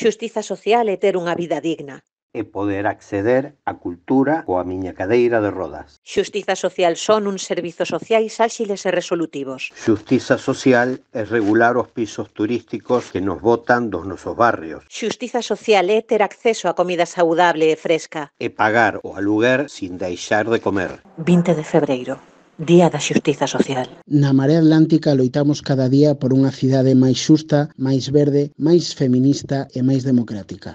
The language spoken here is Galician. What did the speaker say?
xustiza social e ter unha vida digna e poder acceder á cultura coa miña cadeira de rodas. Xustiza social son uns servizos sociais áxiles e resolutivos. Xustiza social é regular os pisos turísticos que nos botan dos nosos barrios. Xustiza social é ter acceso a comida saudable e fresca. E pagar o aluguer sin deixar de comer. 20 de febreiro. Día da Xustiza Social. Na Marea Atlántica loitamos cada día por unha cidade máis xusta, máis verde, máis feminista e máis democrática.